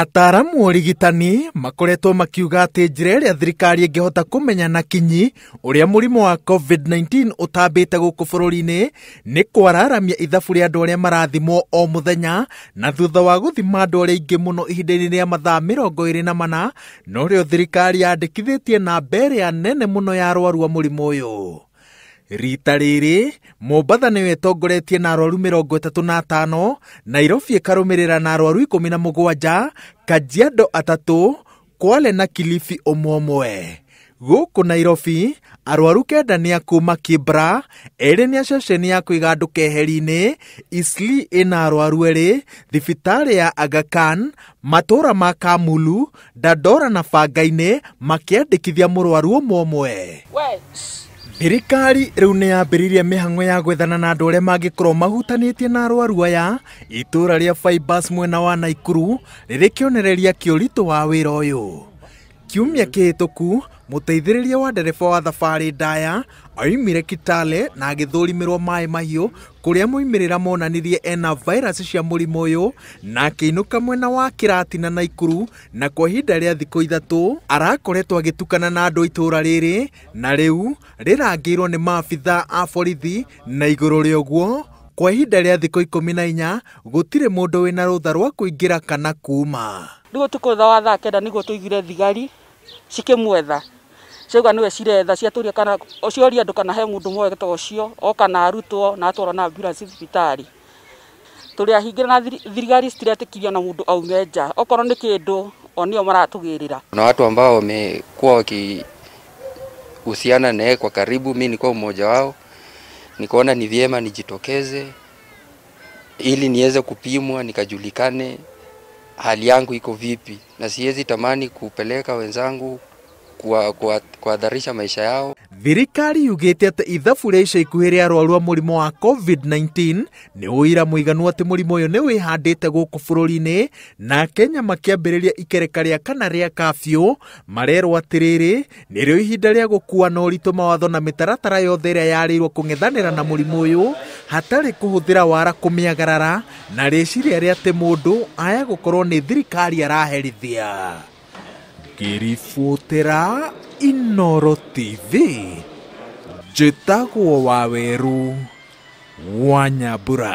Ataaramu wa makoretwo makiuga atĩ njĩra ĩrĩa thirikari ĩngĩhota kũmenya na kinyi ũrĩa mũrimũ wa COVID-19 ũtambĩte gũkũ bũrũri-inĩ nĩ kwararamia ithabu rĩa andũ arĩa marathimwo o mũthenya na thutha wa gũthima andũ arĩa ingĩ mũno ihinda-inĩ rĩa mathaa mĩrongo ĩrĩ na mana, na ũrĩo thirikari yandĩkithĩtie mbere ya nene mũno ya arwaru mũrimũ ũyũ rita rĩrĩ mombatha nĩyo ĩtongoretie na arwaru mĩrongo ĩtatũ na atano nairobi ĩkarũmĩrĩra na arwaru ikũmi na mũgwanja kajiado atatũ kwale na kilifi ũmwe ũmwe gũkũ nairobi arwaru kenda nĩ a kibra erĩ nĩ aceceni ya kũiga andũ keheri-inĩ isli ĩna arwaru erĩ thibitarĩ ya agakan matũũra ma kamulu dadora na banga-inĩ makĩandĩkithia mũrwaru ũmwe ũmwe thirikari rä u nä yambä mä hango ya gwethana na andå arä a mangä korwo mahutanä na arwaru aya itå ra rä a fibas mwena wa naikuru rä rä kä onereria kä å ritå wa wä ra å yå kiumia kä tå ku Muteithĩrĩria wa ndereba wa thabarĩ ndaya oimire Kitale na agĩthũrimirwo mai mahiũ kuria moimĩrĩra monanirie ena virus cia mũrimũ ũyũ na akĩinũka mwena wa na Naikuru na kwa ihinda ria thikũ ithatu arakoretwo agĩtukana na andũ itura riri na riu rĩrangĩirwo ni maabitha a borithi na iguru rĩa kwa ihinda ria thikũ ikũmi na inya gũtirĩ mũndũ wĩna rũtha rwa kuingira kana kuma rĩu ũtukũ wa thaa kenda nĩguo tũigire thigari cikĩmwetha ciauga nĩwe ciretha ciatũria kana cioria andũ kana he mũndũ moe ta ũcio okana arutwo na atwarwo na ambulance thibitarĩ tũrĩahingira na thirikari citiretĩkirie na mũndũ aume nja okorwo nĩ kĩndũ o nĩo maratũgĩrĩra na watu ambao wamekuwa wakihusiana naye kwa karibu mi nikuwa mmoja wao nikaona ni vyema nijitokeze ili niweze kupimwa nikajulikane hali yangu iko vipi, na siwezi tamani kupeleka wenzangu kuhatharisha maisha yao. Thirikari yugĩte atĩ ithabu rĩa ica ikuhĩ rĩa arwaru a mũrimũ wa COVID-19 nĩ ũira mũiganu atĩ mũrimũ ũyũ nĩ wĩhandĩte gũkũ bũrũri-inĩ na Kenya makĩambĩrĩria ikereka rĩa kana rĩa kabiũ, marerwo atĩrĩrĩ nĩrĩo ihinda rĩa gũkua na ũritũ mawatho na mĩtaratara yothe ĩrĩa yarĩirwo kũng'ethanĩra na mũrimũ ũyũ hatarĩ kũhũthĩra wara kũmĩagarara na rĩciria rĩa atĩ mũndũ aya gũkorwo nĩ thirikari araherithia kirifuutira inoro TV jetagwo waweru wanyabura